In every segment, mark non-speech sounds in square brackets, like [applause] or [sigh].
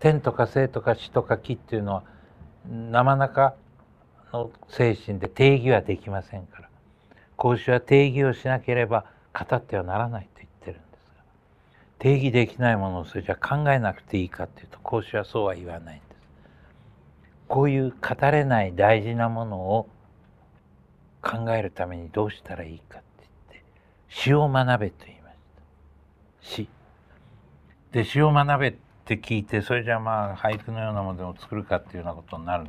天とか生とか死とか木っていうのは生中の精神で定義はできませんから孔子は定義をしなければ語ってはならないと言ってるんですが定義できないものをそれじゃ考えなくていいかっていうと孔子はそうは言わないんです。こういう語れない大事なものを考えるためにどうしたらいいかって言って詩を学べと言いました。詩で詩を学べって聞いてそれじゃあまあ俳句のようなものを作るかっていうようなことになる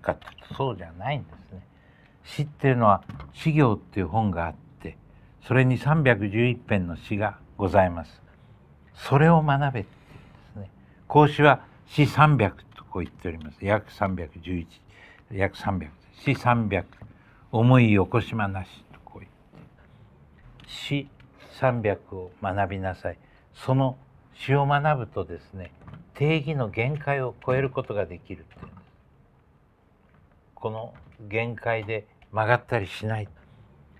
かっていうとそうじゃないんですね。詩っていうのは「詩行」っていう本があってそれに311編の詩がございます。それを学べっていうんですね。孔子は詩300とこう言っております。約311約300詩300思いよこしまなしとこう言って詩300を学びなさい。その詩を学ぶとですね定義の限界を超えることができるっていうんですこの限界で曲がったりしない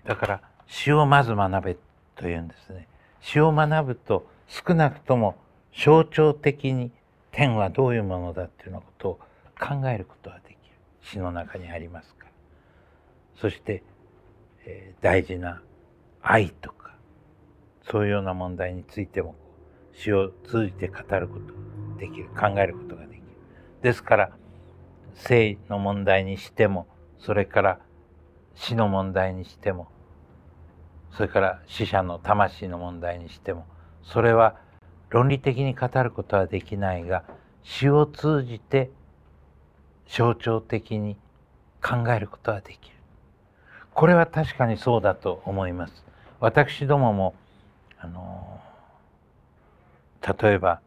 だから詩をまず学べというんですね詩を学ぶと少なくとも象徴的に天はどういうものだっていうようなことを考えることができる詩の中にありますからそして、えー、大事な愛とかそういうような問題についても詩を通じて語ることできる考えることができるですから生の問題にしてもそれから死の問題にしてもそれから死者の魂の問題にしてもそれは論理的に語ることはできないが死を通じて象徴的に考えることはできるこれは確かにそうだと思います私どももあの例えば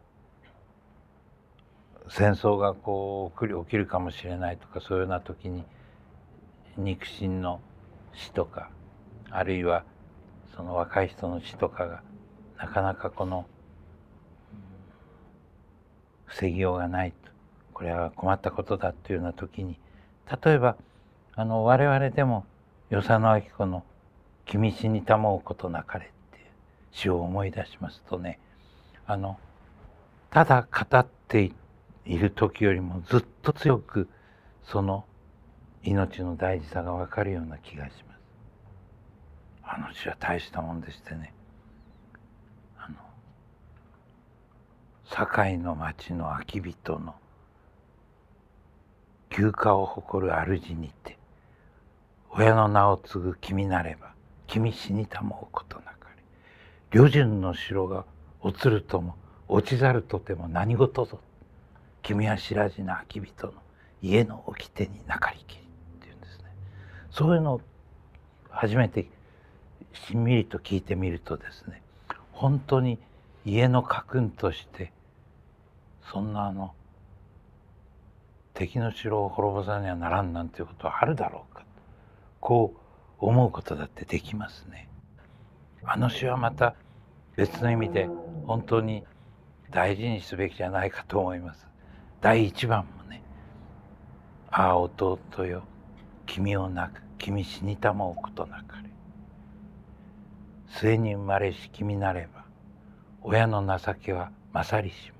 戦争がこう起きるかもしれないとかそういうような時に肉親の死とかあるいはその若い人の死とかがなかなかこの防ぎようがないとこれは困ったことだというような時に例えばあの我々でも与謝野明子の「君死にたもうことなかれ」っていう詩を思い出しますとねあのただ語っていている時よりもずっと強くその命の大事さが分かるような気がします。あの詩は大したもんでしてねあの堺の町の秋人の休暇を誇る主にて親の名を継ぐ君なれば君死にたもうことなかれ旅順の城が落ちるとも落ちざるとても何事ぞ君は白地な秋人の家の掟になかりきり」っていうんですねそういうのを初めてしんみりと聞いてみるとですね本当に家の家訓としてそんなあの敵の城を滅ぼさにはならんなんていうことはあるだろうかこう思うことだってできますね。あの詩はまた別の意味で本当に大事にすべきじゃないかと思います。第1番もね「ああ弟よ君を泣く君死にたまおことなかれ」「末に生まれし君なれば親の情けは勝りしも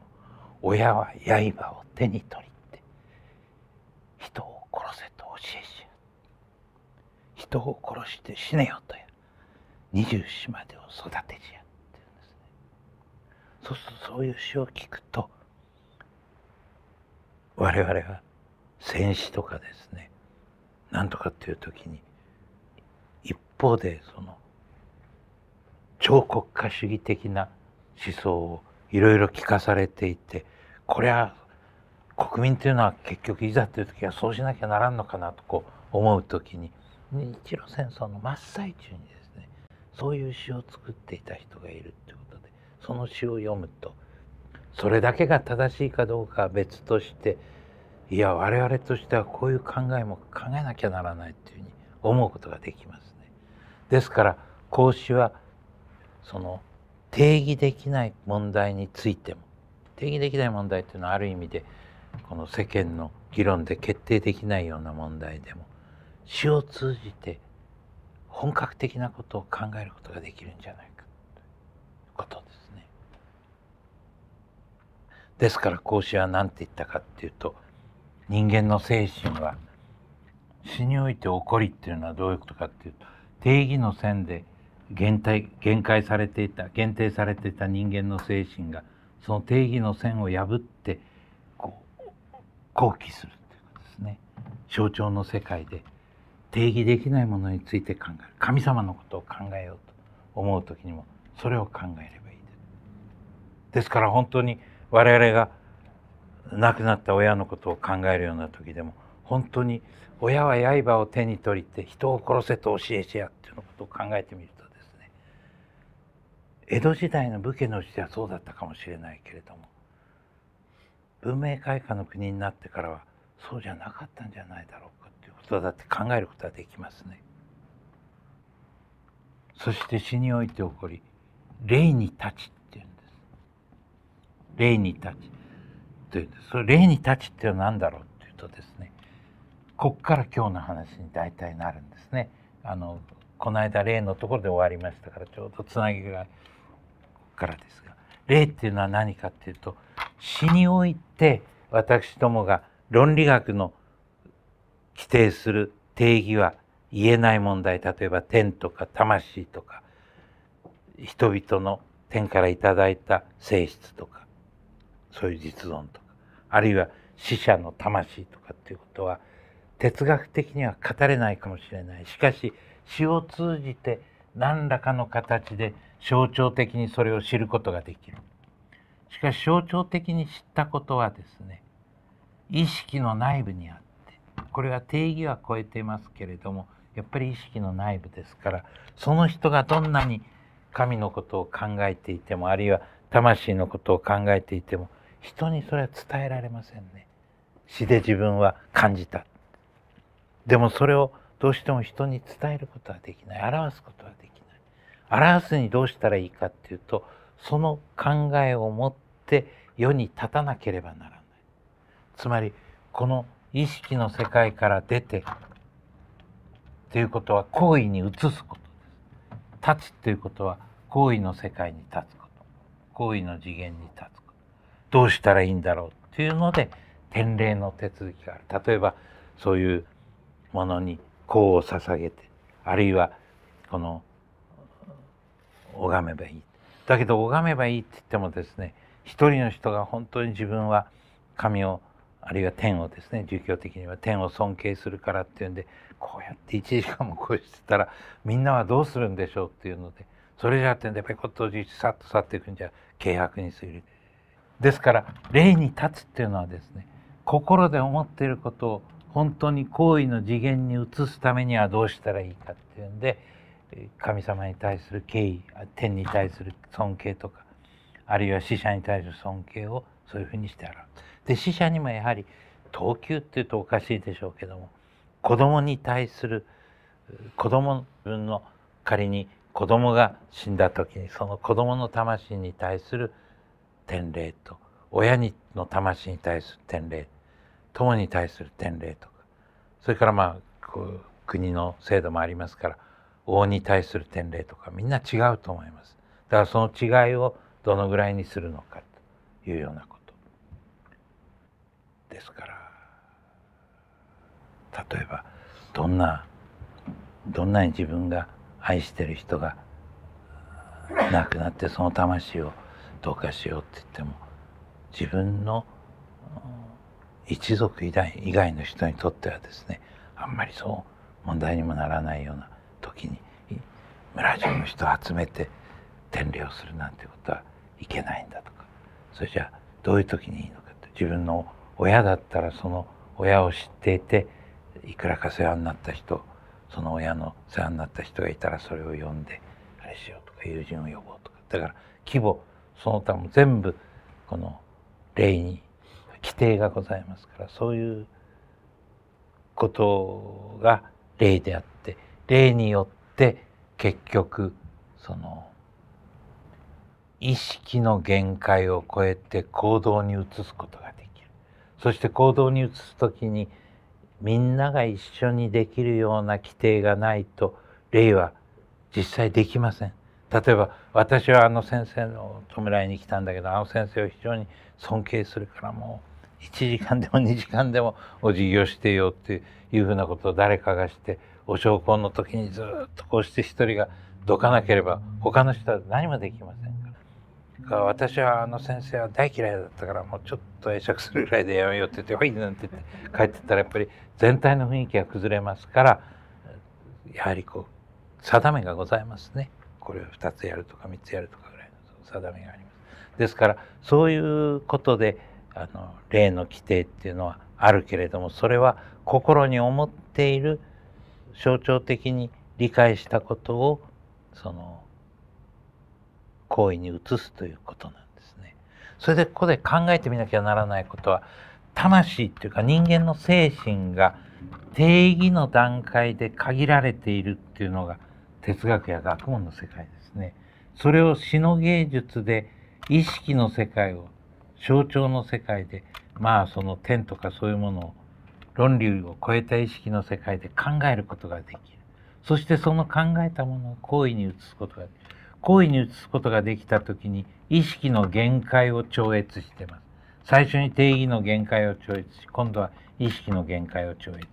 親は刃を手に取り」って人を殺せと教えしや人を殺して死ねよとや二十四までを育てじやっていうんですね。そうするとそういう詩を聞くと我々が戦死とかですね何とかっていう時に一方でその超国家主義的な思想をいろいろ聞かされていてこれは国民というのは結局いざという時はそうしなきゃならんのかなとこう思う時に日露戦争の真っ最中にですねそういう詩を作っていた人がいるということでその詩を読むと「それだけが正しいかどうかは別としていや我々としてはこういう考えも考えなきゃならないっていうふうに思うことができますね。ですから孔子はその定義できない問題についても定義できない問題っていうのはある意味でこの世間の議論で決定できないような問題でも詩を通じて本格的なことを考えることができるんじゃないかということです。ですから孔子は何て言ったかっていうと人間の精神は死において起こりっていうのはどういうことかっていうと定義の線で限界限界されていた限定されていた人間の精神がその定義の線を破ってこう好奇するっていうことですね象徴の世界で定義できないものについて考える神様のことを考えようと思う時にもそれを考えればいいです。ですから本当に我々が亡くなった親のことを考えるような時でも本当に親は刃を手に取りて人を殺せと教えてやっていうのことを考えてみるとですね江戸時代の武家の時代はそうだったかもしれないけれども文明開化の国になってからはそうじゃなかったんじゃないだろうかということだって考えることはできますね。そして死において起こり霊に立ち霊に立ちというそれ礼に立ちっていうのは何だろうっていうとですねこっから今日の話に大体なるんですね。あのこの間例のところで終わりましたからちょうどつなぎがここからですが例っていうのは何かっていうと詩において私どもが論理学の規定する定義は言えない問題例えば天とか魂とか人々の天からいただいた性質とかそういう実存とかあるいは死者の魂とかっていうことは哲学的には語れないかもしれないしかし詩を通じて何らかの形で象徴的にそれを知ることができるしかし象徴的に知ったことはですね意識の内部にあってこれは定義は超えていますけれどもやっぱり意識の内部ですからその人がどんなに神のことを考えていてもあるいは魂のことを考えていても人にそれは伝えられませんね詩で自分は感じたでもそれをどうしても人に伝えることはできない表すことはできない表すにどうしたらいいかっていうとその考えを持って世に立たなければならないつまりこの意識の世界から出てということは行為に移すことです立つということは行為の世界に立つこと行為の次元に立つことどうしたらいいんだろうっていうので典礼の手続きがある例えばそういうものに功を捧げてあるいはこの拝めばいいだけど拝めばいいって言ってもですね一人の人が本当に自分は神をあるいは天をですね儒教的には天を尊敬するからっていうんでこうやって1時間もこうしてたらみんなはどうするんでしょうっていうのでそれじゃあってんでペコッとじさっと去っていくんじゃ軽薄に過ぎる。ですから霊に立つっていうのはですね心で思っていることを本当に行為の次元に移すためにはどうしたらいいかっていうんで神様に対する敬意天に対する尊敬とかあるいは死者に対する尊敬をそういうふうにしてあるで死者にもやはり等級っていうとおかしいでしょうけども子供に対する子供分の仮に子供が死んだ時にその子供の魂に対する天霊と親にの魂に対する天霊友に対する天霊とかそれからまあこう国の制度もありますから王に対する天霊とかみんな違うと思いますだからその違いをどのぐらいにするのかというようなことですから例えばどんなどんなに自分が愛してる人が亡くなってその魂をどうかしようって言っても自分の一族以外以外の人にとってはですねあんまりそう問題にもならないような時に村中の人を集めて伝令をするなんてことはいけないんだとかそれじゃあどういう時にいいのかって自分の親だったらその親を知っていていくらか世話になった人その親の世話になった人がいたらそれを呼んであれしようとか友人を呼ぼうとかだから規模その他も全部この例に規定がございますからそういうことが例であって例によって結局その意識の限界を超えて行動に移すことができるそして行動に移す時にみんなが一緒にできるような規定がないと例は実際できません。例えば私はあの先生の弔いに来たんだけどあの先生を非常に尊敬するからもう1時間でも2時間でもお辞儀をしてよっていうふうなことを誰かがしてお焼香の時にずっとこうして一人がどかなければ他の人は何もできませんから私はあの先生は大嫌いだったからもうちょっと会釈するぐらいでやめようって言って「ほい」なんて言って帰ってったらやっぱり全体の雰囲気が崩れますからやはりこう定めがございますね。これを2つやるとか3つやるとかぐらいの定めがあります。ですからそういうことであの例の規定っていうのはあるけれどもそれは心に思っている象徴的に理解したことをその行為に移すということなんですね。それでここで考えてみなきゃならないことは魂っていうか人間の精神が定義の段階で限られているっていうのが哲学や学問の世界ですねそれを詩の芸術で意識の世界を象徴の世界でまあその天とかそういうものを論理を超えた意識の世界で考えることができるそしてその考えたものを行為に移すことができる行為に移すことができた時に意識の限界を超越してます最初に定義の限界を超越し今度は意識の限界を超越して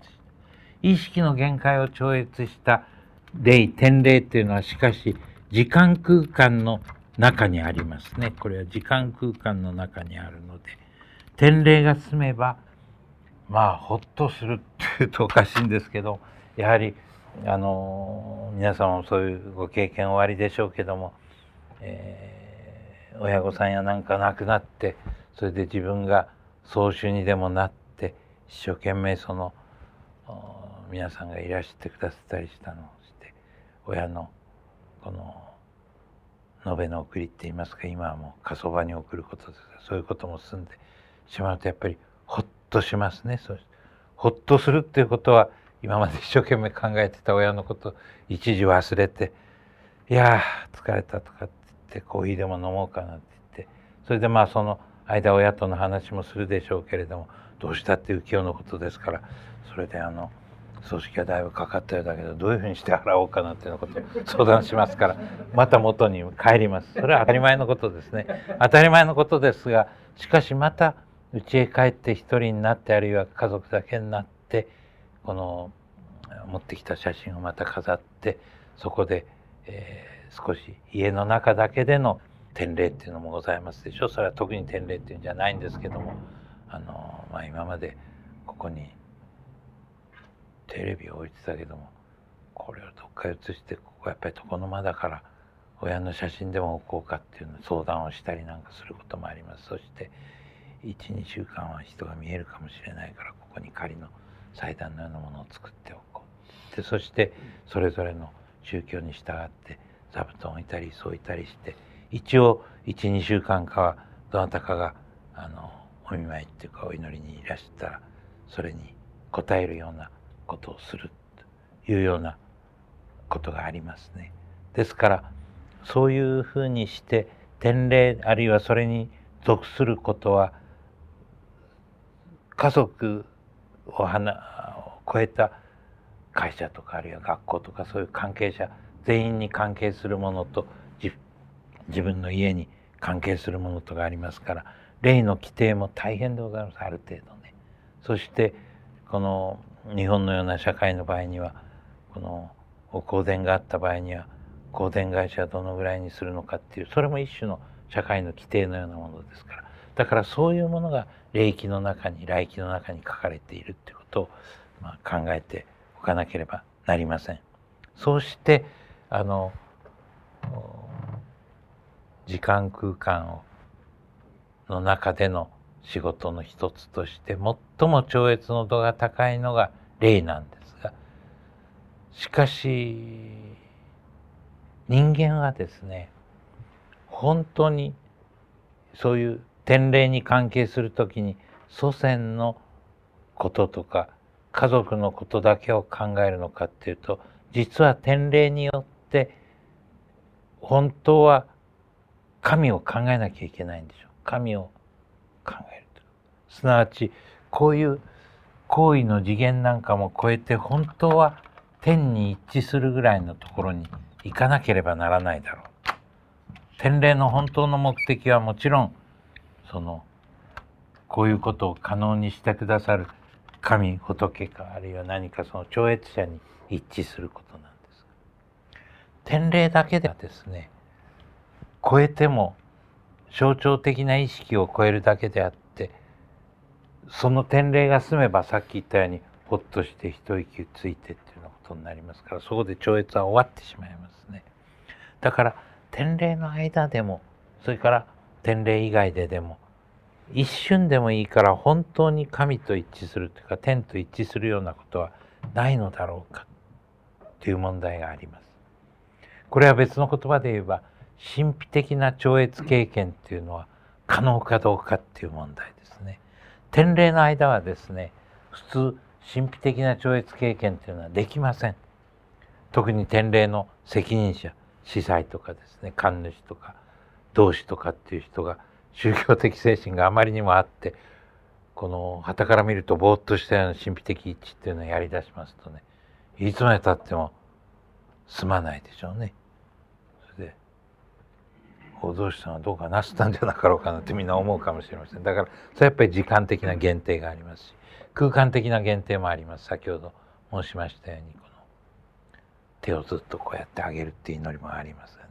意識の限界を超越した霊、天霊というのはしかし時間空間の中にありますね。これは時間空間の中にあるので、天霊が済めば、まあ、ほっとするっていうとおかしいんですけど、やはり、あの、皆んもそういうご経験おありでしょうけども、えー、親御さんやなんか亡くなって、それで自分が総主にでもなって、一生懸命その、皆さんがいらしてくださったりしたの親のこの延べの送りって言いますか今はもう火葬場に送ることですそういうことも済んでしまうとやっぱりほっとしますねそほっとするっていうことは今まで一生懸命考えてた親のこと一時忘れて「いや疲れた」とかって言ってコーヒーでも飲もうかなって言ってそれでまあその間親との話もするでしょうけれどもどうしたって浮世のことですからそれであの。葬式はだいぶかかったようだけどどういうふうにして払おうかなっていうこと相談しますから [laughs] また元に帰りますそれは当たり前のことですね [laughs] 当たり前のことですがしかしまた家へ帰って一人になってあるいは家族だけになってこの持ってきた写真をまた飾ってそこで、えー、少し家の中だけでの典礼っていうのもございますでしょそれは特に典礼っていうんじゃないんですけどもあの、まあ、今までここにテレビ置いてたけどもこれをどっか移してここやっぱり床の間だから親の写真でも置こうかっていうの相談をしたりなんかすることもありますそして12週間は人が見えるかもしれないからここに仮の祭壇のようなものを作っておこうでそしてそれぞれの宗教に従って座布団を置いたり椅子置いたりして一応12週間かはどなたかがあのお見舞いっていうかお祈りにいらしたらそれに応えるようなことをするというようなことがありますね。ですからそういうふうにして典礼あるいはそれに属することは家族を超えた会社とかあるいは学校とかそういう関係者全員に関係するものと自分の家に関係するものとかありますから例の規定も大変でございますある程度ね。そしてこの日本のような社会の場合にはこの香典があった場合には香典会社はどのぐらいにするのかっていうそれも一種の社会の規定のようなものですからだからそういうものが礼儀の中に来儀の中に書かれているっていうことを、まあ、考えておかなければなりません。そうしてあの時間空間をの中での仕事の一つとして最も超越の度が高いのが霊なんですがしかし人間はですね本当にそういう天霊に関係する時に祖先のこととか家族のことだけを考えるのかっていうと実は天霊によって本当は神を考えなきゃいけないんでしょう神を考えるすなわちこういう行為の次元なんかも超えて本当は天に一致するぐらいのところに行かなければならないだろう。天霊の本当の目的はもちろんそのこういうことを可能にしてくださる神仏かあるいは何かその超越者に一致することなんです。天霊だけではですね超えても象徴的な意識を超えるだけであってその典礼が済めばさっき言ったようにほっとして一息ついてっていうようなことになりますからそこで超越は終わってしまいますね。だから典礼の間でもそれから典礼以外ででも一瞬でもいいから本当に神と一致するというか天と一致するようなことはないのだろうかという問題があります。これは別の言葉で言えば神秘的な超越経験っていうのは可能かどうかっていう問題ですね。天霊の間はですね普通神秘的な超越経験っていうのはできません。特に天霊の責任者司祭とかですね神主とか同志とかっていう人が宗教的精神があまりにもあってこの旗から見るとぼーっとしたような神秘的一致っていうのをやりだしますとねいつまでたってもすまないでしょうね。構造主さんはどうかなすったんじゃなかろうかなってみんな思うかもしれませんだからそれやっぱり時間的な限定がありますし空間的な限定もあります先ほど申しましたようにこの手をずっとこうやってあげるっていう祈りもありますよね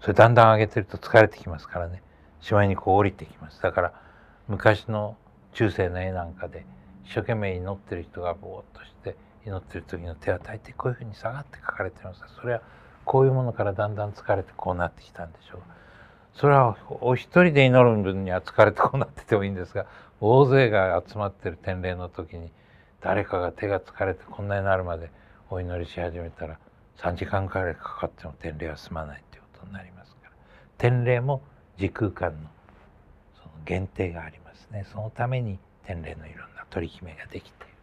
それだんだん上げてると疲れてきますからねしまいにこう降りてきますだから昔の中世の絵なんかで一生懸命祈ってる人がぼーっとして祈ってる時の手は大抵こういうふうに下がって書かれてますそれはこういうものからだんだん疲れてこうなってきたんでしょう。それはお一人で祈る分には疲れてこうなっててもいいんですが大勢が集まってる典礼の時に誰かが手が疲れてこんなになるまでお祈りし始めたら3時間くらいかかっても典礼は済まないっていうことになりますから典礼も時空間のその限定がありますねそのために典礼のいろんな取り決めができている。